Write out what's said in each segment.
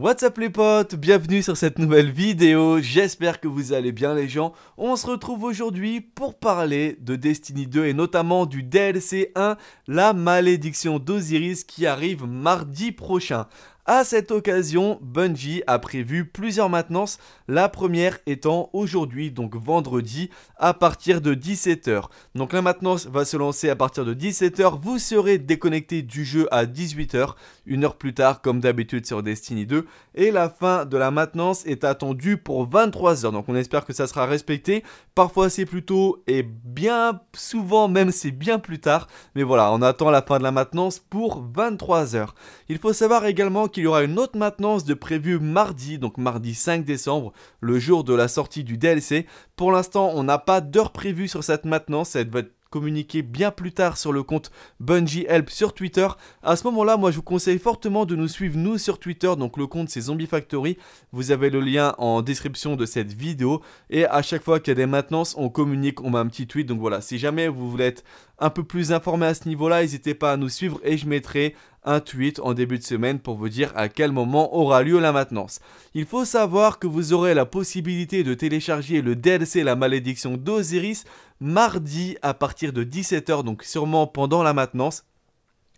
What's up les potes, bienvenue sur cette nouvelle vidéo, j'espère que vous allez bien les gens. On se retrouve aujourd'hui pour parler de Destiny 2 et notamment du DLC 1, la malédiction d'Osiris qui arrive mardi prochain. À cette occasion, Bungie a prévu plusieurs maintenances, la première étant aujourd'hui, donc vendredi, à partir de 17h. Donc la maintenance va se lancer à partir de 17h, vous serez déconnecté du jeu à 18h, une heure plus tard comme d'habitude sur Destiny 2, et la fin de la maintenance est attendue pour 23h, donc on espère que ça sera respecté, parfois c'est plus tôt et bien souvent même c'est bien plus tard, mais voilà, on attend la fin de la maintenance pour 23h. Il faut savoir également qu'il il y aura une autre maintenance de prévu mardi, donc mardi 5 décembre, le jour de la sortie du DLC. Pour l'instant, on n'a pas d'heure prévue sur cette maintenance, elle va être communiquer bien plus tard sur le compte Bungie Help sur Twitter. À ce moment-là, moi je vous conseille fortement de nous suivre nous sur Twitter, donc le compte c'est Zombie Factory. Vous avez le lien en description de cette vidéo et à chaque fois qu'il y a des maintenances, on communique, on met un petit tweet. Donc voilà, si jamais vous voulez être un peu plus informé à ce niveau-là, n'hésitez pas à nous suivre et je mettrai un tweet en début de semaine pour vous dire à quel moment aura lieu la maintenance. Il faut savoir que vous aurez la possibilité de télécharger le DLC La Malédiction d'Osiris mardi à partir de 17h, donc sûrement pendant la maintenance.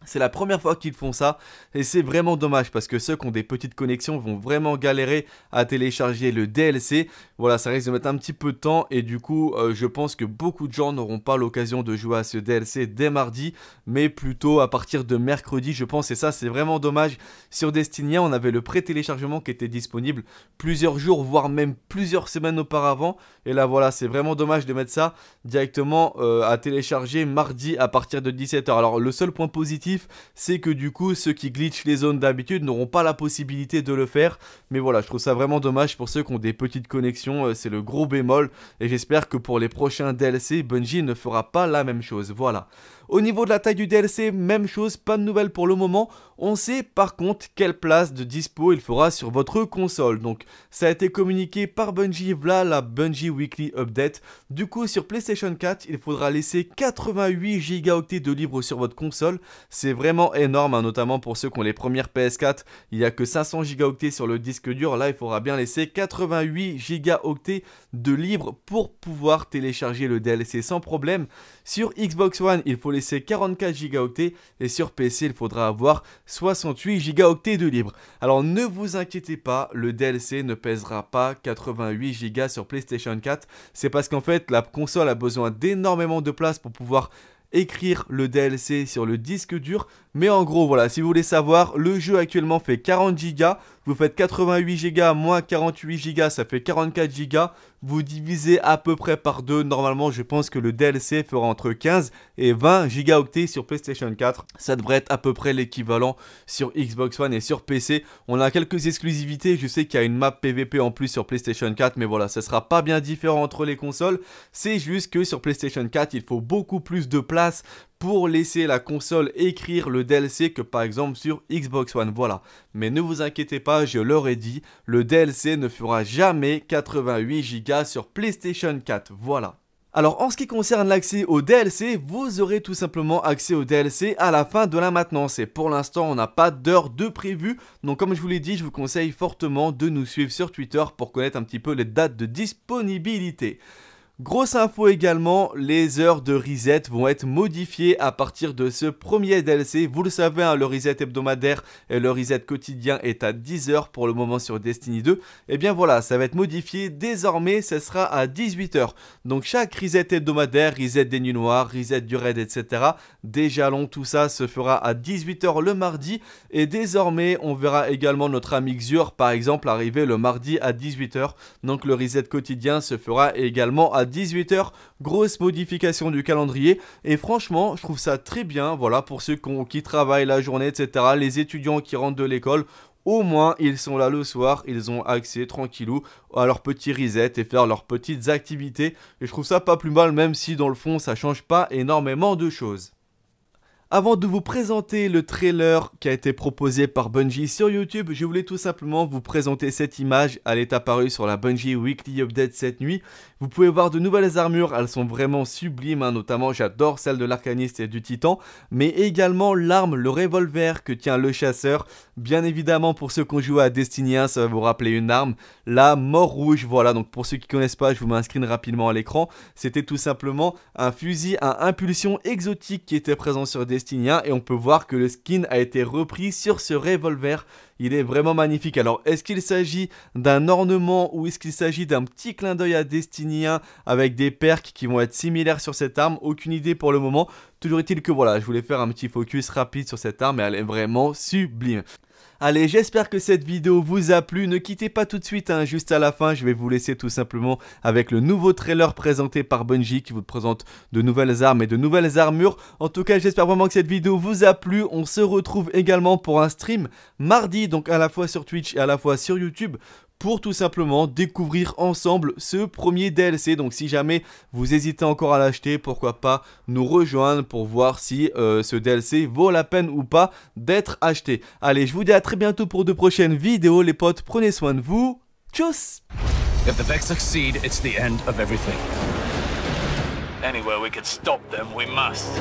C'est la première fois qu'ils font ça et c'est vraiment dommage parce que ceux qui ont des petites connexions vont vraiment galérer à télécharger le DLC. Voilà, ça risque de mettre un petit peu de temps et du coup, euh, je pense que beaucoup de gens n'auront pas l'occasion de jouer à ce DLC dès mardi, mais plutôt à partir de mercredi, je pense. Et ça, c'est vraiment dommage. Sur Destinia, on avait le pré-téléchargement qui était disponible plusieurs jours, voire même plusieurs semaines auparavant. Et là, voilà, c'est vraiment dommage de mettre ça directement euh, à télécharger mardi à partir de 17h. Alors, le seul point positif c'est que du coup, ceux qui glitchent les zones d'habitude n'auront pas la possibilité de le faire. Mais voilà, je trouve ça vraiment dommage pour ceux qui ont des petites connexions, euh, c'est le gros bémol. Et j'espère que pour les prochains DLC, Bungie ne fera pas la même chose, voilà. Au niveau de la taille du DLC, même chose, pas de nouvelles pour le moment. On sait par contre quelle place de dispo il fera sur votre console. Donc ça a été communiqué par Bungie, voilà la Bungie Weekly Update. Du coup sur PlayStation 4, il faudra laisser 88 Go de libre sur votre console, c'est vraiment énorme, hein, notamment pour ceux qui ont les premières PS4. Il n'y a que 500 gigaoctets sur le disque dur. Là, il faudra bien laisser 88 gigaoctets de libre pour pouvoir télécharger le DLC sans problème. Sur Xbox One, il faut laisser 44 gigaoctets et sur PC, il faudra avoir 68 gigaoctets de libre. Alors ne vous inquiétez pas, le DLC ne pèsera pas 88 Go sur PlayStation 4. C'est parce qu'en fait, la console a besoin d'énormément de place pour pouvoir écrire le DLC sur le disque dur mais en gros, voilà, si vous voulez savoir, le jeu actuellement fait 40 Go. Vous faites 88 Go moins 48 Go, ça fait 44 Go. Vous divisez à peu près par deux. Normalement, je pense que le DLC fera entre 15 et 20 go sur PlayStation 4. Ça devrait être à peu près l'équivalent sur Xbox One et sur PC. On a quelques exclusivités. Je sais qu'il y a une map PVP en plus sur PlayStation 4. Mais voilà, ça sera pas bien différent entre les consoles. C'est juste que sur PlayStation 4, il faut beaucoup plus de place pour laisser la console écrire le DLC que par exemple sur Xbox One, voilà. Mais ne vous inquiétez pas, je leur ai dit, le DLC ne fera jamais 88 Go sur PlayStation 4, voilà. Alors en ce qui concerne l'accès au DLC, vous aurez tout simplement accès au DLC à la fin de la maintenance et pour l'instant on n'a pas d'heure de prévu donc comme je vous l'ai dit je vous conseille fortement de nous suivre sur Twitter pour connaître un petit peu les dates de disponibilité. Grosse info également, les heures de reset vont être modifiées à partir de ce premier DLC. Vous le savez, hein, le reset hebdomadaire et le reset quotidien est à 10h pour le moment sur Destiny 2. Et eh bien voilà, ça va être modifié. Désormais, ce sera à 18h. Donc chaque reset hebdomadaire, reset des nuits noires, reset du raid, etc. Déjà, jalons, tout ça se fera à 18h le mardi. Et désormais, on verra également notre ami Xur, par exemple, arriver le mardi à 18h. Donc le reset quotidien se fera également à 18h. Grosse modification du calendrier. Et franchement, je trouve ça très bien. Voilà, pour ceux qui travaillent la journée, etc. Les étudiants qui rentrent de l'école, au moins ils sont là le soir, ils ont accès tranquillou à leur petit reset et faire leurs petites activités. Et je trouve ça pas plus mal, même si dans le fond ça change pas énormément de choses. Avant de vous présenter le trailer qui a été proposé par Bungie sur YouTube, je voulais tout simplement vous présenter cette image. Elle est apparue sur la Bungie Weekly Update cette nuit. Vous pouvez voir de nouvelles armures, elles sont vraiment sublimes, hein. notamment j'adore celle de l'arcaniste et du titan, mais également l'arme, le revolver que tient le chasseur. Bien évidemment pour ceux qui ont joué à Destiny 1, ça va vous rappeler une arme, la mort rouge, voilà, donc pour ceux qui ne connaissent pas, je vous mets rapidement à l'écran. C'était tout simplement un fusil à impulsion exotique qui était présent sur Destiny et on peut voir que le skin a été repris sur ce revolver. Il est vraiment magnifique. Alors, est-ce qu'il s'agit d'un ornement ou est-ce qu'il s'agit d'un petit clin d'œil à Destiny avec des perks qui vont être similaires sur cette arme Aucune idée pour le moment. Toujours est-il que voilà, je voulais faire un petit focus rapide sur cette arme et elle est vraiment sublime. Allez, j'espère que cette vidéo vous a plu. Ne quittez pas tout de suite, hein, juste à la fin, je vais vous laisser tout simplement avec le nouveau trailer présenté par Bungie qui vous présente de nouvelles armes et de nouvelles armures. En tout cas, j'espère vraiment que cette vidéo vous a plu. On se retrouve également pour un stream mardi, donc à la fois sur Twitch et à la fois sur YouTube pour tout simplement découvrir ensemble ce premier DLC. Donc si jamais vous hésitez encore à l'acheter, pourquoi pas nous rejoindre pour voir si euh, ce DLC vaut la peine ou pas d'être acheté. Allez, je vous dis à très bientôt pour de prochaines vidéos les potes, prenez soin de vous. Tchuss Anywhere we stop them, we must.